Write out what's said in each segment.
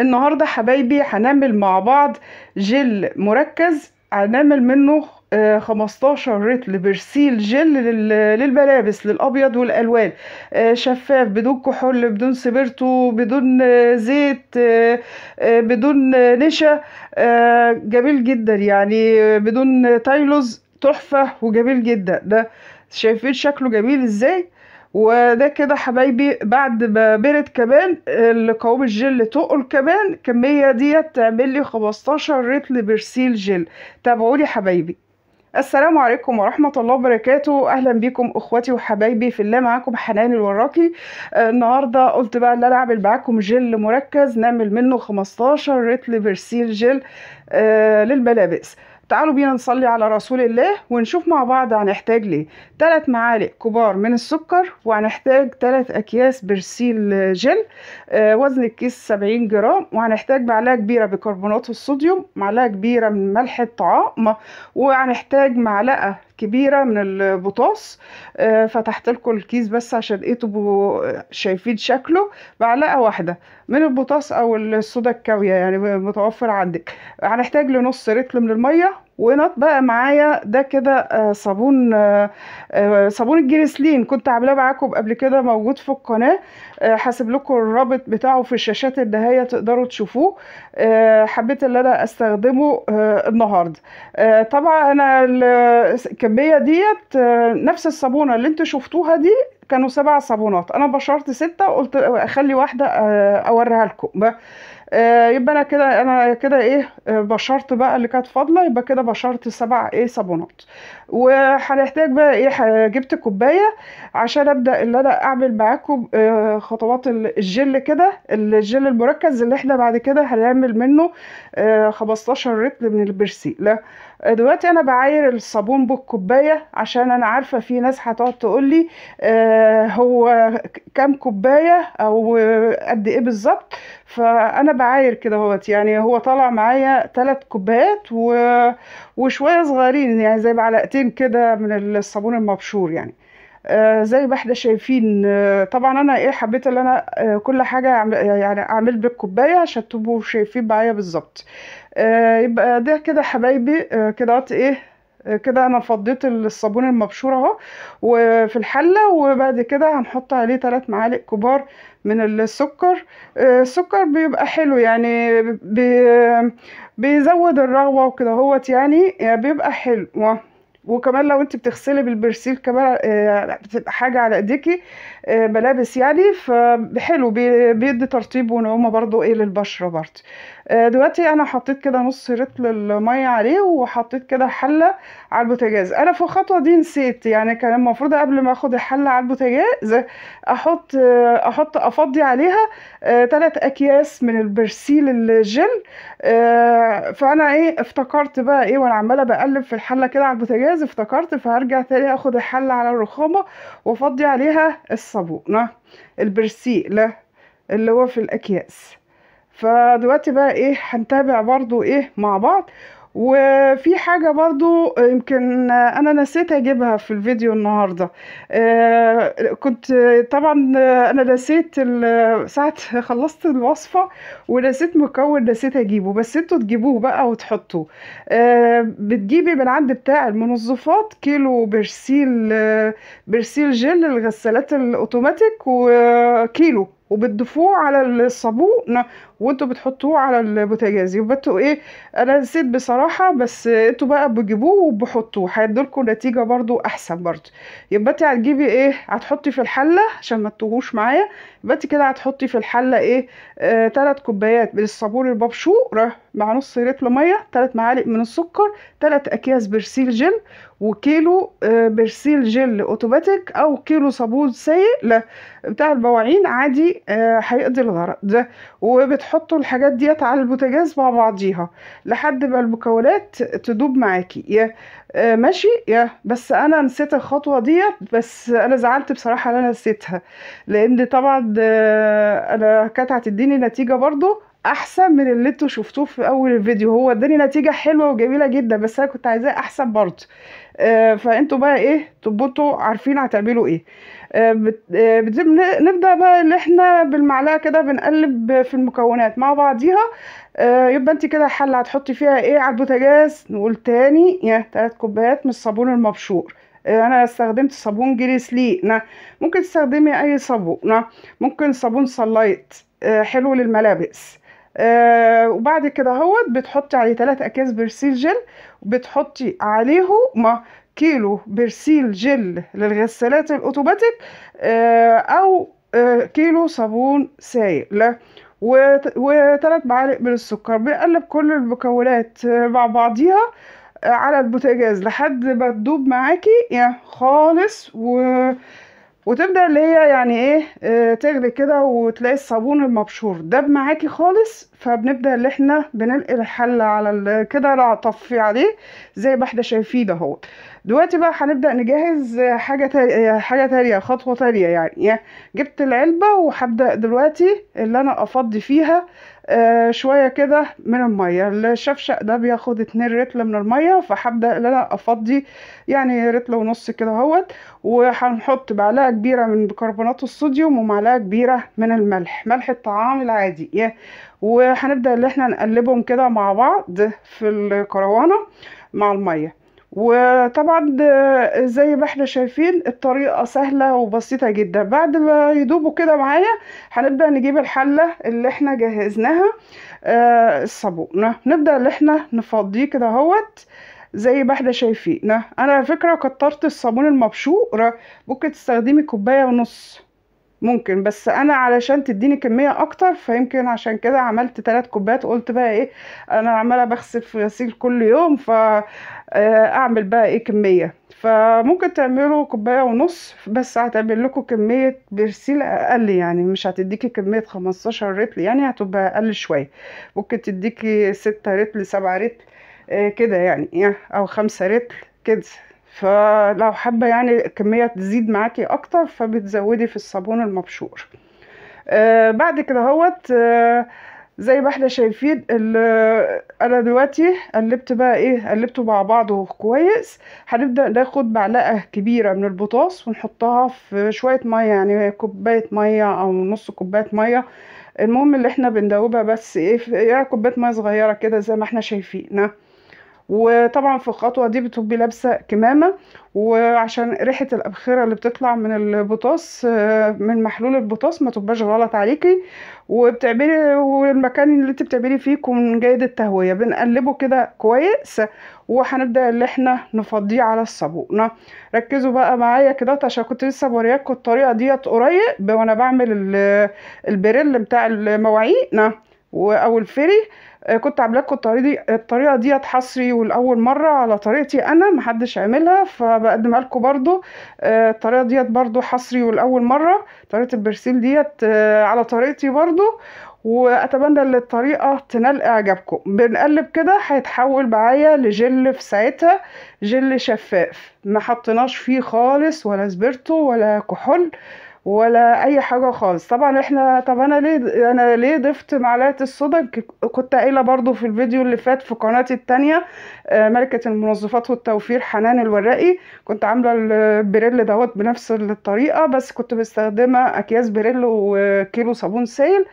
النهاردة حبايبي هنعمل مع بعض جل مركز هنعمل منه 15 آه، رتل برسيل جل للملابس للابيض والالوان آه، شفاف بدون كحول بدون سبرتو بدون آه، زيت بدون نشا جميل جدا يعني بدون تايلوز تحفه وجميل جدا ده شايفين شكله جميل ازاي وده كده حبايبي بعد ما برد كمان القوام الجل تقل كمان الكمية ديت تعمل لي 15 رطل برسيل جل تابعولي حبايبي السلام عليكم ورحمة الله وبركاته أهلا بكم أخواتي وحبايبي في الله معاكم حنان الوراكي النهاردة قلت بقى إن أنا أعمل معاكم جل مركز نعمل منه 15 رتل برسيل جل آه للملابس تعالوا بينا نصلي على رسول الله ونشوف مع بعض هنحتاج ليه ثلاث معالق كبار من السكر وهنحتاج ثلاث اكياس برسيل جل آه وزن الكيس 70 جرام وهنحتاج معلقه كبيره بكربونات الصوديوم معلقه كبيره من ملح الطعام وهنحتاج معلقه كبيره من البطاس آه فتحت لكم الكيس بس عشان ايه تبقوا شايفين شكله معلقه واحده من البوتاس او الصودا الكاويه يعني متوفر عندك هنحتاج لنص رتل من الميه ونط بقى معايا ده كده آه، صابون آه، آه، صابون الجريسلين كنت عاملاه معاكم قبل كده موجود في القناه هسيب لكم الرابط بتاعه في الشاشات النهايه تقدروا تشوفوه حبيت ان انا استخدمه النهارده طبعا انا الكميه ديت نفس الصابونه اللي انتوا شفتوها دي كانوا سبع صابونات انا بشرت سته قلت اخلي واحده اوريها لكم آه، يبقى انا كده انا كده ايه آه، بشرت بقى اللي كانت فاضله يبقى كده بشرت سبع ايه صابونات وهنحتاج بقى ايه جبت كوبايه عشان ابدا ان انا اعمل معاكم آه، خطوات الجل كده الجل المركز اللي احنا بعد كده هنعمل منه 15 رطل من البرسيل دلوقتي انا بعاير الصابون بالكوبايه عشان انا عارفه في ناس هتقعد تقول لي آه هو كام كوبايه او قد ايه بالظبط فانا بعاير كده اهوت يعني هو طالع معايا ثلاث كوبايات و... وشويه صغيرين يعني زي معلقتين كده من الصابون المبشور يعني آه، زي ما احنا شايفين آه، طبعا انا ايه حبيت ان انا آه، كل حاجه يعني اعمل بالكوبايه عشان تبقوا شايفين معايا بالظبط يبقى ده كده حبايبي كده ايه كده انا فضيت الصابون المبشور اهو وفي الحله وبعد كده هنحط عليه ثلاث معالق كبار من السكر السكر بيبقى حلو يعني بيزود الرغوه وكده هوت يعني،, يعني بيبقى حلو وكمان لو انت بتغسلي بالبرسيل كمان بتبقى آه، حاجه على ايديكي آه، ملابس يعني فحلو بيدي ترطيب ونعومه برضو ايه للبشره برضو آه، دلوقتي انا حطيت كده نص رطل الميه عليه وحطيت كده حله على البوتاجاز انا في الخطوه دي نسيت يعني كان المفروض قبل ما اخد الحله على البوتاجاز احط احط افضي عليها تلات اكياس من البرسيل الجل فانا ايه افتكرت بقى ايه وانا عماله بقلب في الحله كده على البوتاجاز الجهاز افتكرت فهرجع تاني أخد الحلة على الرخامة وأفضي عليها الصابونة البرسيلة اللي هو في الأكياس فدلوقتي بقى إيه هنتابع برضو إيه مع بعض وفي حاجة برضو آه، يمكن أنا نسيت أجيبها في الفيديو النهاردة آه، كنت طبعا آه، أنا نسيت ساعة خلصت الوصفة ونسيت مكون نسيت أجيبه بس انتوا تجيبوه بقى وتحطوه بتجيبي من عند بتاع المنظفات كيلو برسيل برسيل جل الغسالات الأوتوماتيك وكيلو وبتضيفوه على الصابون وانتوا بتحطوه على البوتاجاز يبقى ايه انا نسيت بصراحه بس انتوا بقى بتجيبوه وبحطوه هيدولكوا نتيجه برضو احسن برضو يبقى انت هتجيبي ايه هتحطي في الحله عشان ما تتوهوش معايا يبقى كده هتحطي في الحله ايه ثلاث آه كوبايات من الصابون الببشور مع نص لتر ميه تلات معالق من السكر تلات اكياس برسيل جل وكيلو آه، برسيل جل اوتوماتيك او كيلو صابون سايق لا بتاع البواعين عادي آه، هيقضي الغرض ده وبتحطوا الحاجات ديت على البوتاجاز مع بعضيها لحد ما المكونات تدوب معاكي يا آه، ماشي يا بس انا نسيت الخطوه ديت بس انا زعلت بصراحه ان انا نسيتها لان طبعا انا كانت هتديني نتيجه برضو احسن من اللي انتوا شفتوه في اول الفيديو هو اداني نتيجه حلوه وجميله جدا بس انا كنت عايزاه احسن برضه آه فانتوا بقى ايه تظبطوا عارفين هتعملوا ايه آه بت... آه نبدا بقى ان احنا بالمعلقه كده بنقلب في المكونات مع بعضيها آه يبقى انت كده الحله هتحطي فيها ايه على البوتاجاز نقول تاني يا تلات كوبايات من الصابون المبشور آه، انا استخدمت صابون جيري سليق ممكن تستخدمي اي صابون ممكن صابون صلايت آه، حلو للملابس آه، وبعد كده اهوت بتحطي عليه ثلاث اكياس برسيل جل بتحطي عليهم كيلو برسيل جل للغسالات الاوتوماتيك آه، او آه، كيلو صابون سائل وثلاث معالق من السكر بنقلب كل المكونات مع بعضيها على البوتاجاز لحد ما تدوب معاكي يعني خالص و وتبدا اللي هي يعني ايه اه تغلي كده وتلاقي الصابون المبشور داب معاكي خالص فبنبدا اللي احنا بننقل الحله على كده طفي عليه زي ما احنا شايفين اهوت دلوقتي بقى هنبدأ نجهز حاجة تالية حاجة تالية خطوة تالية يعني جبت العلبة وهبدأ دلوقتي اللي أنا أفضي فيها آه شوية كده من المية الشفشق ده بياخد اتنين رتل من المية فهبدأ ان انا افضي يعني رتل ونص كده اهوت وهنحط معلقة كبيرة من بيكربونات الصوديوم ومعلقة كبيرة من الملح ملح الطعام العادي وهنبدأ ان احنا نقلبهم كده مع بعض في الكروانة مع المية وطبعا آه، زي ما احنا شايفين الطريقة سهلة وبسيطة جدا بعد ما يدوبوا كده معايا هنبدأ نجيب الحلة اللي احنا جهزناها الصابونة آه، الصابون نبدأ اللي احنا نفضيه كده اهوت زي ما احنا شايفين انا على فكرة كترت الصابون المبشور ممكن تستخدمي كوباية ونص ممكن بس انا علشان تديني كميه اكتر فيمكن عشان كده عملت ثلاث كوبايات قلت بقى ايه انا عماله بغسل في غسيل كل يوم فاعمل آه، بقى ايه كميه فممكن تعملوا كوبايه ونص بس هتعمل لكم كميه برسيل اقل يعني مش هتديكي كميه 15 رتل يعني هتبقى اقل شويه ممكن تديكي 6 رتل 7 آه، يعني، يعني، رتل كده يعني او 5 رتل كده فلو حابة يعني الكمية تزيد معاكي اكتر فبتزودي في الصابون المبشور آه بعد كده هوت آه زي ما احنا شايفين انا دلوقتي قلبت بقى ايه قلبته مع بعضه كويس هنبدا ناخد معلقه كبيره من البطاطس ونحطها في شويه ميه يعني كوبايه ميه او نص كوبايه ميه المهم اللي احنا بندوبها بس ايه, إيه، كوبايه ميه صغيره كده زي ما احنا شايفين وطبعا في الخطوة دي بتبقي لابسة كمامة وعشان ريحة الأبخرة اللي بتطلع من البطاس آه، من محلول البطاس ما تبقاش غلط عليكي وبتعملي والمكان اللي انت بتعملي فيه يكون جيد التهوية بنقلبه كده كويس وهنبدأ اللي احنا نفضيه على الصابونة ركزوا بقى معايا كده عشان كنت لسه بوريكوا الطريقة ديت قريب وانا بعمل البريل بتاع المواعين او الفري آه، كنت عاملاكوا الطريقه ديت حصري والاول مره على طريقتي انا محدش عاملها فبقدمها لكم برضو آه، الطريقه ديت برضو حصري والاول مره طريقه البرسيل ديت آه، على طريقتي برضو واتمنى ان الطريقه تنال اعجابكم بنقلب كده هيتحول معايا لجل في ساعتها جل شفاف ما حطيناش فيه خالص ولا سبرتو ولا كحول ولا اي حاجه خالص طبعا احنا طب انا ليه انا ليه ضفت معلقه الصودا كنت قايله برضو في الفيديو اللي فات في قناتي التانية آه، ملكه المنظفات والتوفير حنان الوراقي كنت عامله البريل دوت بنفس الطريقه بس كنت مستخدمه اكياس بريل وكيلو صابون سيل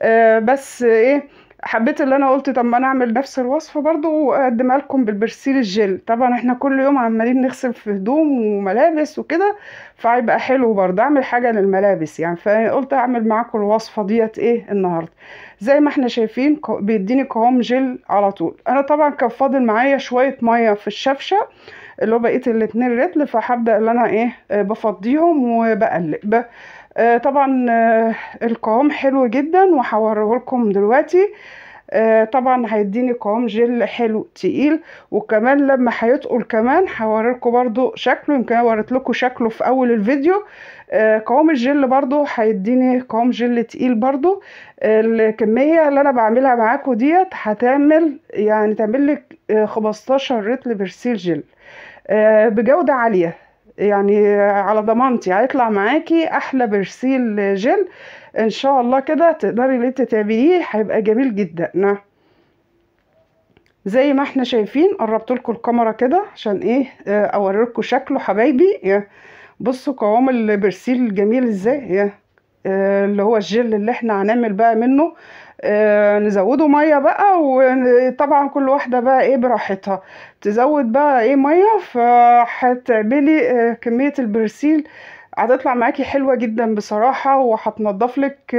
آه، بس ايه حبيت اللي انا قلت طب ما انا اعمل نفس الوصفه برضو واقدمها لكم بالبرسيل الجل طبعا احنا كل يوم عمالين نغسل في هدوم وملابس وكده فهيبقى حلو برضو اعمل حاجه للملابس يعني فقلت اعمل معاكم الوصفه ديت ايه النهارده زي ما احنا شايفين بيديني قوام جل على طول انا طبعا كان فاضل معايا شويه ميه في الشفشه اللي هو بقيت الاتنين رتل فهبدا ان انا ايه بفضيهم وبقلب آه، طبعا آه، القوام حلو جدا وهوريه لكم دلوقتي آه، طبعا هيديني قوام جل حلو تقيل وكمان لما هيتقل كمان هوريلكم برضو شكله يمكن انا وريت لكم شكله في اول الفيديو قوام الجل برضو هيديني قوام جل تقيل برضو الكميه اللي انا بعملها معاكم ديت هتعمل يعني تعمل لك 15 رتل برسيل جل بجوده عاليه يعني على ضمانتي هيطلع معاكي احلى برسيل جل ان شاء الله كده تقدري ان انت تعمليه هيبقى جميل جدا نعم. زي ما احنا شايفين قربت لكم الكاميرا كده عشان ايه آه، اوريكم شكله حبايبي بصوا قوام البرسيل الجميل ازاي اللي هو الجل اللي احنا هنعمل بقى منه آه، نزوده ميه بقى وطبعا كل واحده بقى ايه براحتها تزود بقى ايه ميه فهتعملي آه، كميه البرسيل هتطلع معاكي حلوه جدا بصراحه وهتنضف لك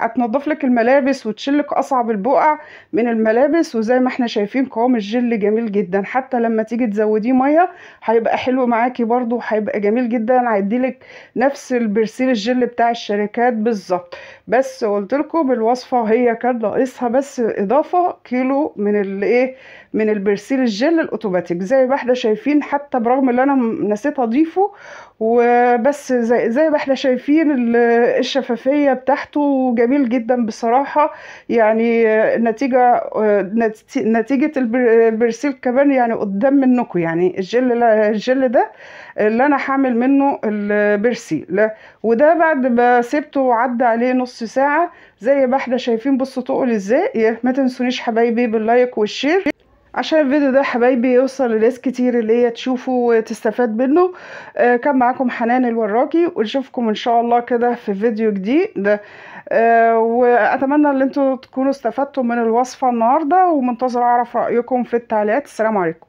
هتنضف لك الملابس وتشلك اصعب البقع من الملابس وزي ما احنا شايفين قوام الجل جميل جدا حتى لما تيجي تزوديه ميه هيبقى حلو معاكي برده هيبقى جميل جدا هيديلك نفس البرسيل الجل بتاع الشركات بالظبط بس قلت لكم بالوصفه هي كان ناقصها بس اضافه كيلو من الايه من البرسيل الجل الاوتوماتيك زي ما احنا شايفين حتى برغم اللي انا نسيت اضيفه وبس زي, زي ما احنا شايفين الشفافية بتاعته جميل جدا بصراحة يعني نتيجة نتيجة البرسيل كمان يعني قدام منكم يعني الجل الجل ده اللي انا هعمل منه البرسيل وده بعد ما سبته وعدى عليه نص ساعة زي ما احنا شايفين بصوا تقول ازاي إيه، ما تنسونيش حبايبي باللايك والشير عشان الفيديو ده حبايبي يوصل لناس كتير اللي هي تشوفه وتستفاد منه آه كان معاكم حنان الوراكي ونشوفكم ان شاء الله كده في فيديو جديد آه واتمنى ان انتوا تكونوا استفدتم من الوصفه النهارده ومنتظر اعرف رايكم في التعليقات السلام عليكم